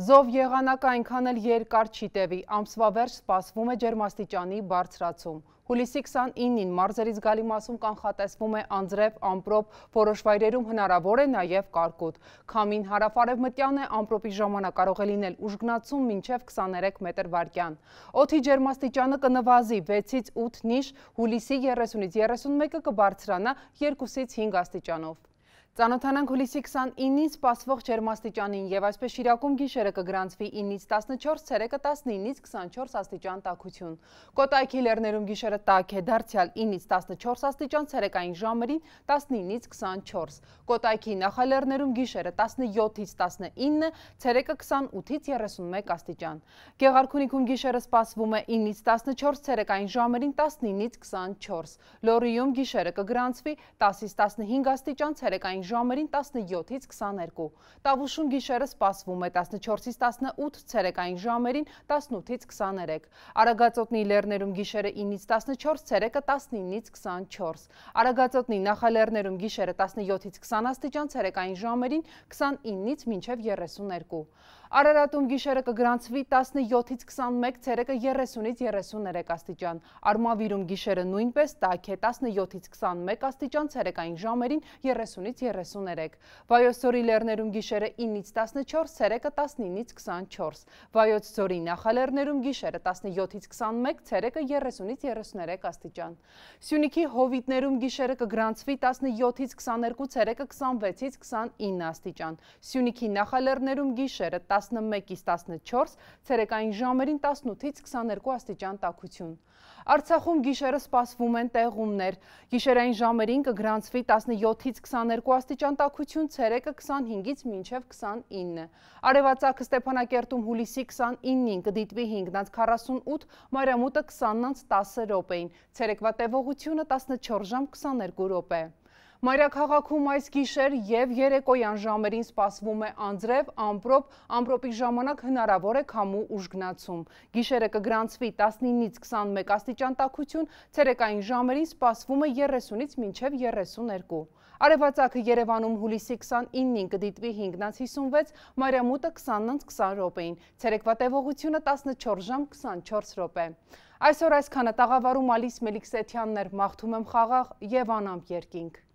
Զով եղանակ այնքան էլ երկար չի տևի, ամսվա վերջ սպասվում է ջերմաստիճանի բարձրացում։ Հուլիսի 29-ին մարզերից գալի մասում կանխատեսվում է անձրև, ամպրոպ, որոշ վայրերում հնարավոր է նաև կարկուտ։ Քամին հարավարև մտյան է ամպրոպի ժամանակ կարող է լինել ուժգնացում մինչև 23 մետր վարկյան։ Օդի ջերմաստիճանը կնվազի 6-ից 8 նիշ, հուլիսի 30-ից 31-ը կբարձրանա 2-ից 5 աստիճանով։ Ծանոթանանք հուլիսի 29-ին սպասվող ջերմաստիճանին և այսպես շիրակում գիշերը կգրանցվի 9-ից 14, ցերեկը 19-ից 24 աստիճան տաքություն։ Կոտայքի լերներում գիշերը տաք է դարձյալ 9-ից 14 աստիճան ցերեկային ժամերին 19-ից 24։ Կոտայքի նախալերներում գիշերը 17-ից 19, ցերեկը 28-ից 31 աստիճան։ Գեղարքունիքում գիշերը սպասվում է 9-ից 14 ցերեկային ժամերին 19-ից 24։ Լոռիում գիշերը կգրանցվի 10-ից 15 աստիճան ցերեկային ժամերին 17-ից 22, տավուշուն գիշերը սպասվում է 14-ից 18 ծերեկային ժամերին 18-ից 23, առագածոտնի լերներում գիշերը 9-ից 14, ծերեկը 19-ից 24, առագածոտնի նախալերներում գիշերը 17-ից 20 աստիճան ծերեկային ժամերին 29-ից մինչև 32, Արարատում գիշերը կգրանցվի 17-ից 21 ծերեկը 30-ից 33 աստիճան, արմավիրում գիշերը նույնպես տաք է 17-ից 21 աստիճան ծերեկային ժամերին 30-ից 33 33, Վայոց ձորի լեռներում գիշերը 9-ից 14, ցերեկը 19-ից 24, Վայոց ձորի նախալեռներում գիշերը 17-ից 21, ցերեկը 30-ից 33 աստիճան։ Սյունիքի հովիտներում գիշերը կգրանցվի 17-ից 22, ցերեկը 26-ից 29 աստիճան։ Սյունիքի նախալեռներում գիշերը 11-ից 14, ցերեկային ժամերին 18-ից 22 աստիճան տաքություն։ Արցախում գիշերը սպասվում են տեղումներ։ Գիշերային ժամերին կգրանցվի 17-ից 22 աստիճանտակություն ցերեկը 25-ից մինչև 29-ը։ Արևածագը Ստեփանակերտում հուլիսի 29-ին կդիտվի 5-ից 48, Մարիամուտը 20-ից 10 րոպեին։ Ցերեկվա տևողությունը 14 ժամ 22 րոպե։ Մայրաքաղաքում այս գիշեր եւ երեկոյան ժամերին սպասվում է անձրև, ամպրոպ, ամպրոպի ժամանակ հնարավոր է քամու ուժգնացում։ Գիշերը կգրանցվի 19-ից 21 աստիճան տաքություն, ցերեկային ժամերին սպասվում է 30-ից մինչև 32։ Արևածագը Երևանում հուլիսի 29-ին կդիտվի 5-ից 56, մայրամուտը 20-ից 20 րոպեին, ցերեկվա տևողությունը 14 ժամ 24 րոպե։ Այսօր այսքանը տաղավարում Ալիս Մելիքսեթյանն էր, մաղթում եմ խաղաղ եւ անամպ երկինք։